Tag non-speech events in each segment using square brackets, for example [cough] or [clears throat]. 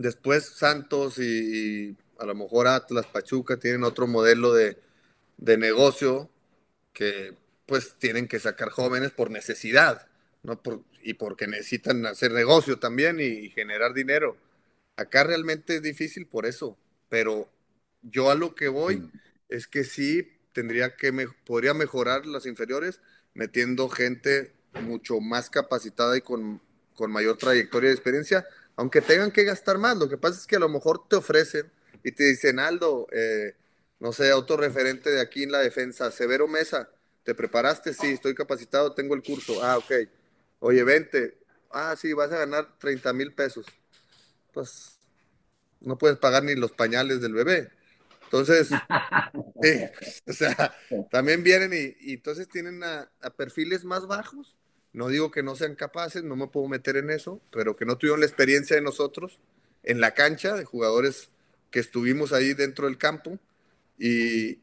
Después Santos y, a lo mejor Atlas, Pachuca tienen otro modelo de, negocio que pues tienen que sacar jóvenes por necesidad, ¿no? Por, y porque necesitan hacer negocio también y, generar dinero. Acá realmente es difícil por eso, pero yo a lo que voy es que sí tendría que me, podría mejorar las inferiores metiendo gente mucho más capacitada y con, con mayor trayectoria de experiencia aunque tengan que gastar más. Lo que pasa es que a lo mejor te ofrecen y te dicen, Aldo, eh, no sé, otro referente de aquí en la defensa, Severo Mesa, ¿te preparaste? Sí, estoy capacitado, tengo el curso. Ah, ok. Oye, vente. Ah, sí, vas a ganar 30 mil pesos. Pues no puedes pagar ni los pañales del bebé. Entonces, [laughs] [laughs] o sea, también vienen y, entonces tienen a perfiles más bajos no digo que no sean capaces, no me puedo meter en eso, pero que no tuvieron la experiencia de nosotros en la cancha, de jugadores que estuvimos ahí dentro del campo y,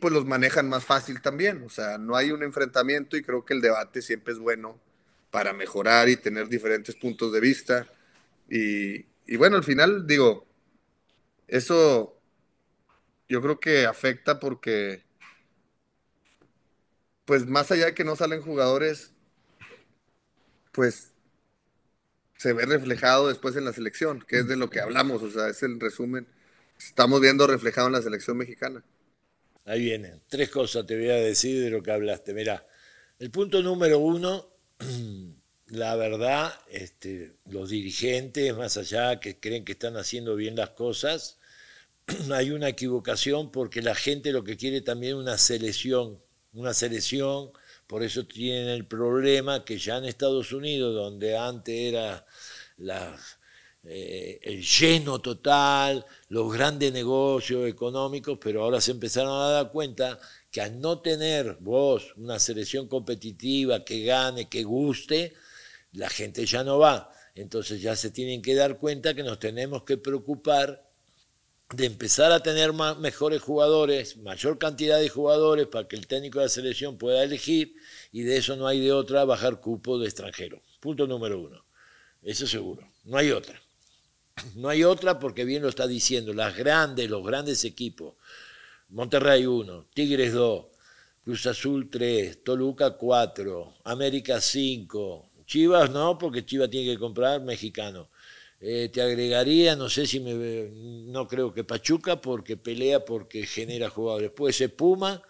pues los manejan más fácil también. O sea, no hay un enfrentamiento y creo que el debate siempre es bueno para mejorar y tener diferentes puntos de vista. y bueno, al final digo, eso yo creo que afecta porque pues más allá de que no salen jugadores, pues se ve reflejado después en la selección, que es de lo que hablamos, o sea, es el resumen. Estamos viendo reflejado en la selección mexicana. Ahí vienen. Tres cosas te voy a decir de lo que hablaste. Mira, el punto número uno, [clears throat] la verdad, este, los dirigentes, más allá que creen que están haciendo bien las cosas, [clears throat] hay una equivocación porque la gente lo que quiere también es una selección una selección, por eso tienen el problema que ya en Estados Unidos, donde antes era eh, el lleno total, los grandes negocios económicos, pero ahora se empezaron a dar cuenta que al no tener vos una selección competitiva que gane, que guste, la gente ya no va. Entonces ya se tienen que dar cuenta que nos tenemos que preocupar de empezar a tener más, mejores jugadores, mayor cantidad de jugadores para que el técnico de la selección pueda elegir y de eso no hay de otra bajar cupo de extranjero. Punto número uno. Eso seguro. No hay otra. No hay otra porque bien lo está diciendo. Las grandes, los grandes equipos. Monterrey 1, Tigres 2, Cruz Azul 3, Toluca 4, América 5. Chivas no, porque Chivas tiene que comprar mexicano. Eh, te agregaría, no sé si me. No creo que Pachuca, porque pelea, porque genera jugadores. Puede ser Puma.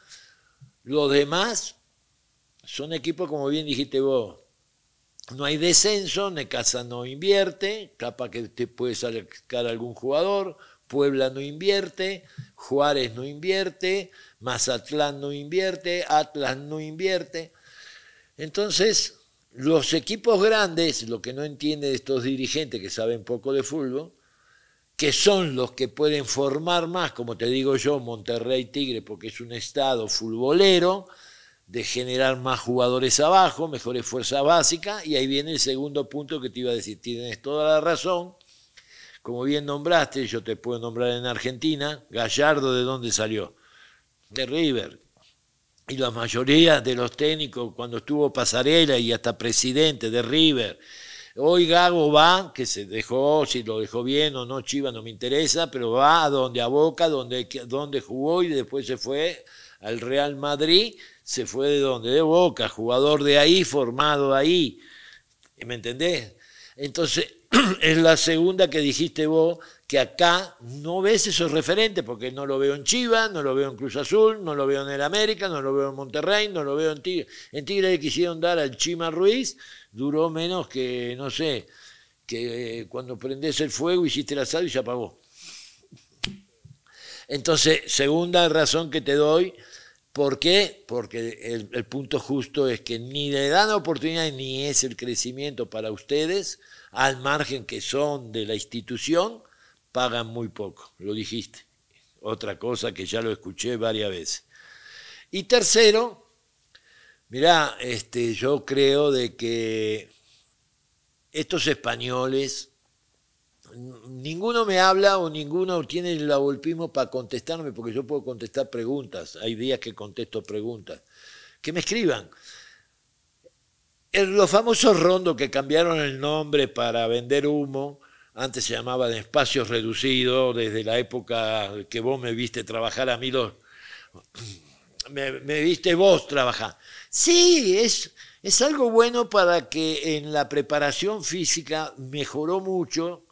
Los demás son equipos, como bien dijiste vos. No hay descenso, Necaxa no invierte, capa que te puede sacar algún jugador. Puebla no invierte, Juárez no invierte, Mazatlán no invierte, Atlas no invierte. Entonces, los equipos grandes, lo que no entiende estos dirigentes que saben poco de fútbol, que son los que pueden formar más, como te digo yo, Monterrey Tigre, porque es un estado futbolero, de generar más jugadores abajo, mejores fuerzas básicas, y ahí viene el segundo punto que te iba a decir, tienes toda la razón, como bien nombraste, yo te puedo nombrar en Argentina, Gallardo de dónde salió, de River, y la mayoría de los técnicos, cuando estuvo Pasarela y hasta presidente de River, hoy Gago va, que se dejó, si lo dejó bien o no, Chiva no me interesa, pero va a donde a Boca, donde, donde jugó y después se fue al Real Madrid, se fue de donde, de Boca, jugador de ahí, formado ahí, ¿me entendés? Entonces, [clears throat] es la segunda que dijiste vos, que acá no ves esos referentes, porque no lo veo en Chivas, no lo veo en Cruz Azul, no lo veo en el América, no lo veo en Monterrey, no lo veo en Tigre. En Tigre le quisieron dar al Chima Ruiz, duró menos que, no sé, que eh, cuando prendés el fuego hiciste el asado y se apagó. Entonces, segunda razón que te doy, ¿Por qué? Porque el, punto justo es que ni le dan oportunidad ni es el crecimiento para ustedes, al margen que son de la institución, pagan muy poco, lo dijiste. Otra cosa que ya lo escuché varias veces. Y tercero, mirá, este, yo creo de que estos españoles ninguno me habla o ninguno tiene la abolpismo para contestarme, porque yo puedo contestar preguntas. Hay días que contesto preguntas. Que me escriban. los famosos rondos que cambiaron el nombre para vender humo, antes se llamaba de espacios reducidos, desde la época que vos me viste trabajar a mí los... [clears throat] Me, me viste vos trabajar. Sí, es, es algo bueno para que en la preparación física mejoró mucho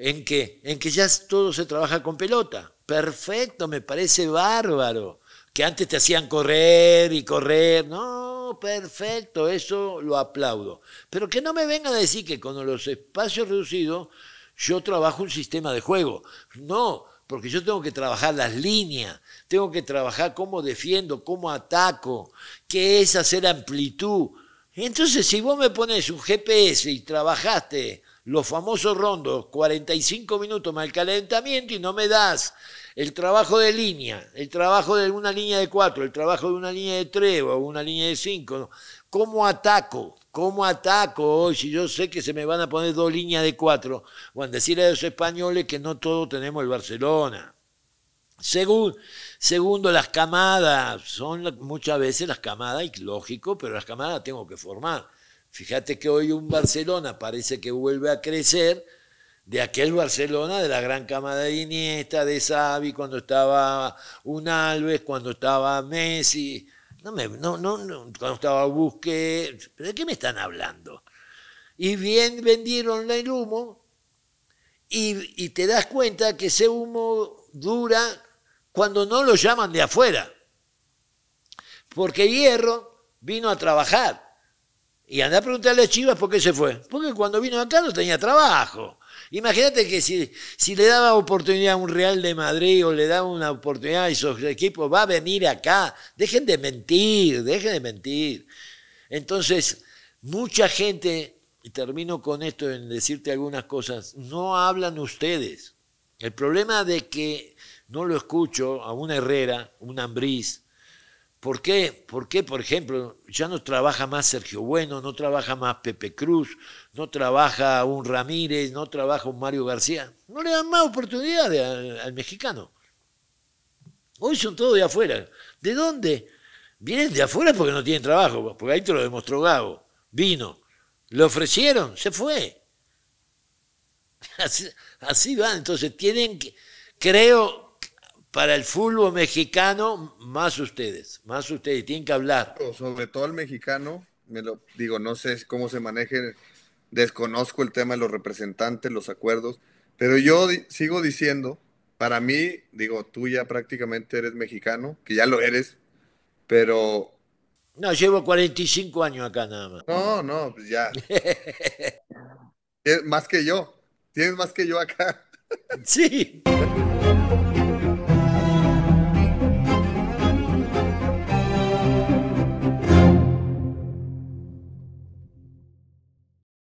en qué? en que ya todo se trabaja con pelota. Perfecto, me parece bárbaro. Que antes te hacían correr y correr. No, perfecto, eso lo aplaudo. Pero que no me vengan a decir que con los espacios reducidos yo trabajo un sistema de juego. No, porque yo tengo que trabajar las líneas, tengo que trabajar cómo defiendo, cómo ataco, qué es hacer amplitud. Entonces, si vos me pones un GPS y trabajaste los famosos rondos, 45 minutos más el calentamiento y no me das el trabajo de línea, el trabajo de una línea de cuatro, el trabajo de una línea de tres o una línea de cinco. ¿Cómo ataco? ¿Cómo ataco hoy si yo sé que se me van a poner dos líneas de cuatro? Bueno, decirle a los españoles que no todos tenemos el Barcelona. Según, segundo, las camadas, son muchas veces las camadas, y lógico, pero las camadas las tengo que formar. Fíjate que hoy un Barcelona parece que vuelve a crecer de aquel Barcelona, de la gran camada de Iniesta, de Xavi, cuando estaba un Alves, cuando estaba Messi, no no, cuando estaba Busquets, ¿de qué me están hablando? Y bien vendieron el humo y, y te das cuenta que ese humo dura cuando no lo llaman de afuera. Porque Hierro vino a trabajar y anda a preguntarle a Chivas por qué se fue. Porque cuando vino acá no tenía trabajo. Imagínate que si, si le daba oportunidad a un Real de Madrid o le daba una oportunidad a esos equipos, va a venir acá. Dejen de mentir, dejen de mentir. Entonces, mucha gente, y termino con esto en decirte algunas cosas, no hablan ustedes. El problema de que no lo escucho a una Herrera, un Ambriz, ¿Por qué? ¿Por qué, por ejemplo, ya no trabaja más Sergio Bueno, no trabaja más Pepe Cruz, no trabaja un Ramírez, no trabaja un Mario García? No le dan más oportunidades al, mexicano. Hoy son todos de afuera. ¿De dónde? Vienen de afuera porque no tienen trabajo, porque ahí te lo demostró Gago. Vino, le ofrecieron, se fue. [laughs] Así, así entonces tienen que, creo para el fútbol mexicano, más ustedes, más ustedes, tienen que hablar. Sobre todo el mexicano, me lo digo, no sé cómo se maneje, desconozco el tema de los representantes, los acuerdos, pero yo sigo diciendo, para mí, digo, tú ya prácticamente eres mexicano, que ya lo eres, pero... No, llevo 45 años acá nada más. No, no, pues ya. [laughs] es más que yo, tienes más que yo acá. sí. [laughs]